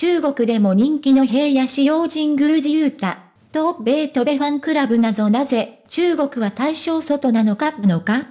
中国でも人気の平野市用神宮寺ユータ。東米トベファンクラブなぞなぜ、中国は対象外なのかのか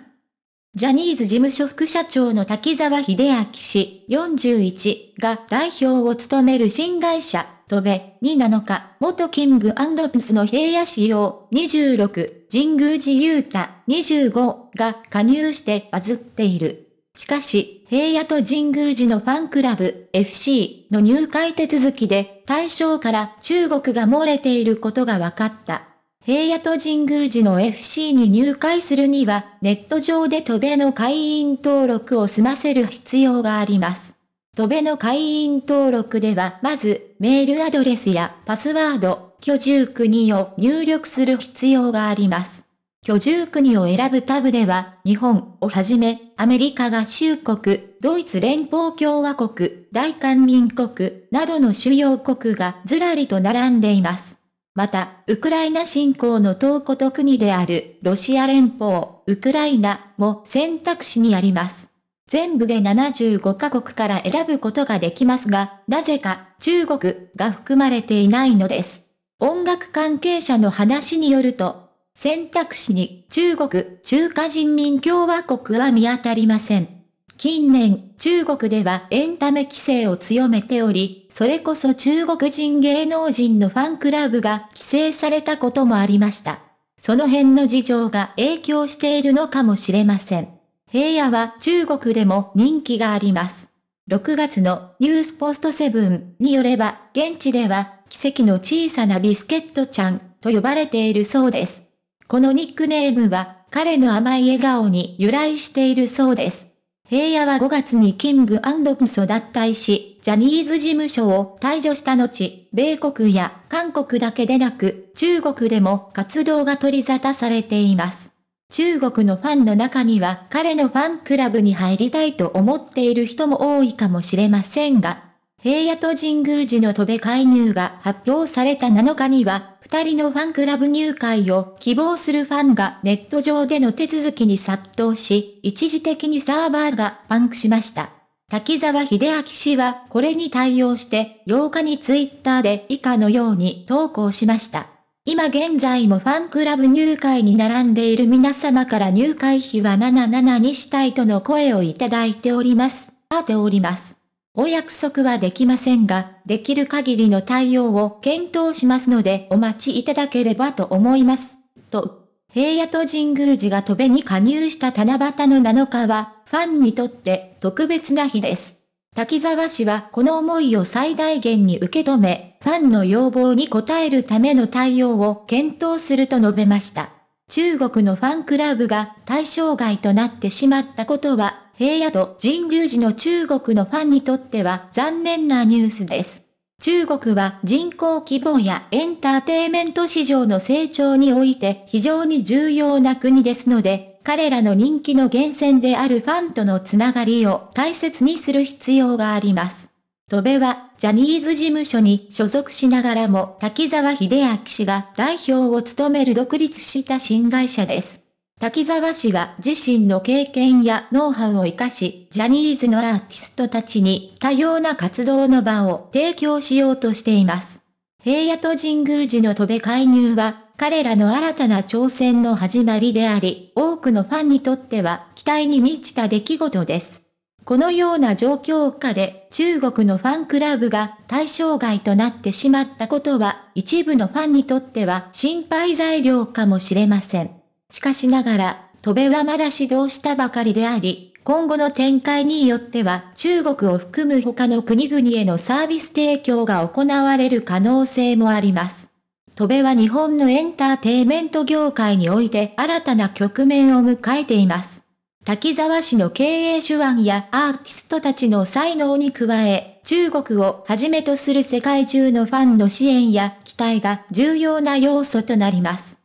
ジャニーズ事務所副社長の滝沢秀明氏41が代表を務める新会社、トベ2なのか、元キングピスの平野市用、26、神宮寺ユータ25が加入してバズっている。しかし、平野と神宮寺のファンクラブ FC の入会手続きで対象から中国が漏れていることが分かった。平野と神宮寺の FC に入会するにはネット上で戸辺の会員登録を済ませる必要があります。戸辺の会員登録ではまずメールアドレスやパスワード、居住国を入力する必要があります。居住国を選ぶタブでは、日本をはじめ、アメリカ合衆国、ドイツ連邦共和国、大韓民国などの主要国がずらりと並んでいます。また、ウクライナ侵攻の東古と国であるロシア連邦、ウクライナも選択肢にあります。全部で75カ国から選ぶことができますが、なぜか中国が含まれていないのです。音楽関係者の話によると、選択肢に中国中華人民共和国は見当たりません。近年、中国ではエンタメ規制を強めており、それこそ中国人芸能人のファンクラブが規制されたこともありました。その辺の事情が影響しているのかもしれません。平野は中国でも人気があります。6月のニュースポストセブンによれば、現地では奇跡の小さなビスケットちゃんと呼ばれているそうです。このニックネームは、彼の甘い笑顔に由来しているそうです。平野は5月にキングプソ脱退し、ジャニーズ事務所を退場した後、米国や韓国だけでなく、中国でも活動が取り沙汰されています。中国のファンの中には彼のファンクラブに入りたいと思っている人も多いかもしれませんが、平野と神宮寺の戸部介入が発表された7日には、二人のファンクラブ入会を希望するファンがネット上での手続きに殺到し、一時的にサーバーがパンクしました。滝沢秀明氏はこれに対応して8日にツイッターで以下のように投稿しました。今現在もファンクラブ入会に並んでいる皆様から入会費は77にしたいとの声をいただいております。あております。お約束はできませんが、できる限りの対応を検討しますのでお待ちいただければと思います。と、平野と神宮寺が戸べに加入した七夕の7日は、ファンにとって特別な日です。滝沢氏はこの思いを最大限に受け止め、ファンの要望に応えるための対応を検討すると述べました。中国のファンクラブが対象外となってしまったことは平野と神宮寺の中国のファンにとっては残念なニュースです。中国は人口規模やエンターテイメント市場の成長において非常に重要な国ですので、彼らの人気の源泉であるファンとのつながりを大切にする必要があります。戸部は、ジャニーズ事務所に所属しながらも、滝沢秀明氏が代表を務める独立した新会社です。滝沢氏は自身の経験やノウハウを活かし、ジャニーズのアーティストたちに多様な活動の場を提供しようとしています。平野と神宮寺の戸部介入は、彼らの新たな挑戦の始まりであり、多くのファンにとっては期待に満ちた出来事です。このような状況下で中国のファンクラブが対象外となってしまったことは一部のファンにとっては心配材料かもしれません。しかしながら、戸辺はまだ指導したばかりであり、今後の展開によっては中国を含む他の国々へのサービス提供が行われる可能性もあります。戸辺は日本のエンターテイメント業界において新たな局面を迎えています。滝沢氏の経営手腕やアーティストたちの才能に加え、中国をはじめとする世界中のファンの支援や期待が重要な要素となります。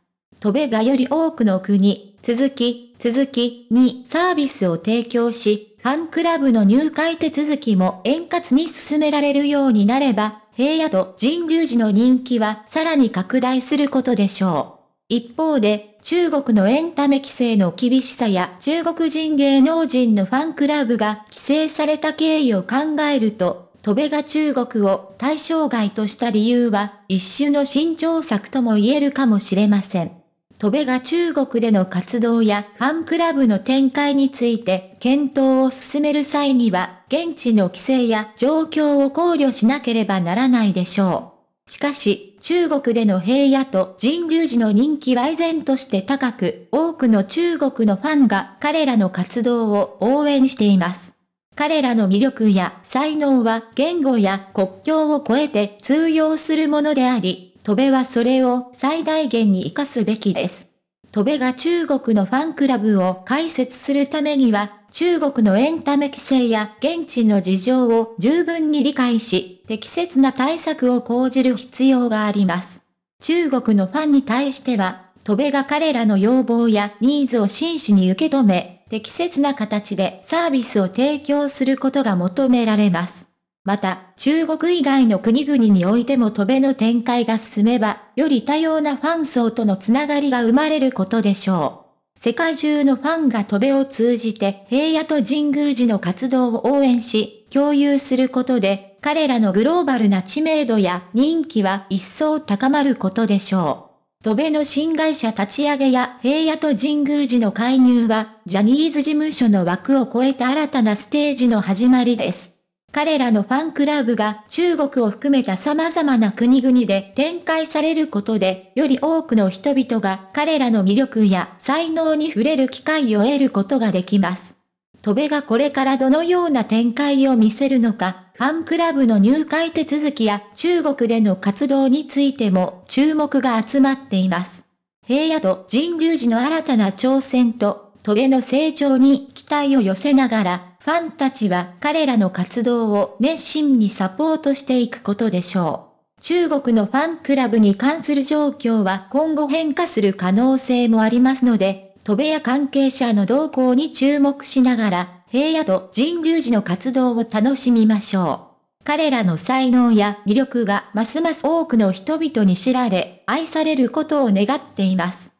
トベがより多くの国、続き、続きにサービスを提供し、ファンクラブの入会手続きも円滑に進められるようになれば、平野と人流時の人気はさらに拡大することでしょう。一方で、中国のエンタメ規制の厳しさや中国人芸能人のファンクラブが規制された経緯を考えると、戸部が中国を対象外とした理由は一種の慎重策とも言えるかもしれません。戸部が中国での活動やファンクラブの展開について検討を進める際には、現地の規制や状況を考慮しなければならないでしょう。しかし、中国での平野と神流寺の人気は依然として高く、多くの中国のファンが彼らの活動を応援しています。彼らの魅力や才能は言語や国境を超えて通用するものであり、戸部はそれを最大限に活かすべきです。戸部が中国のファンクラブを開設するためには、中国のエンタメ規制や現地の事情を十分に理解し、適切な対策を講じる必要があります。中国のファンに対しては、戸部が彼らの要望やニーズを真摯に受け止め、適切な形でサービスを提供することが求められます。また、中国以外の国々においても戸べの展開が進めば、より多様なファン層とのつながりが生まれることでしょう。世界中のファンが戸べを通じて平野と神宮寺の活動を応援し、共有することで、彼らのグローバルな知名度や人気は一層高まることでしょう。戸辺の新会社立ち上げや平野と神宮寺の介入は、ジャニーズ事務所の枠を超えた新たなステージの始まりです。彼らのファンクラブが中国を含めた様々な国々で展開されることで、より多くの人々が彼らの魅力や才能に触れる機会を得ることができます。戸部がこれからどのような展開を見せるのか、ファンクラブの入会手続きや中国での活動についても注目が集まっています。平野と神流寺の新たな挑戦と、戸部の成長に期待を寄せながら、ファンたちは彼らの活動を熱心にサポートしていくことでしょう。中国のファンクラブに関する状況は今後変化する可能性もありますので、戸部や関係者の動向に注目しながら、平野と神宮寺の活動を楽しみましょう。彼らの才能や魅力がますます多くの人々に知られ、愛されることを願っています。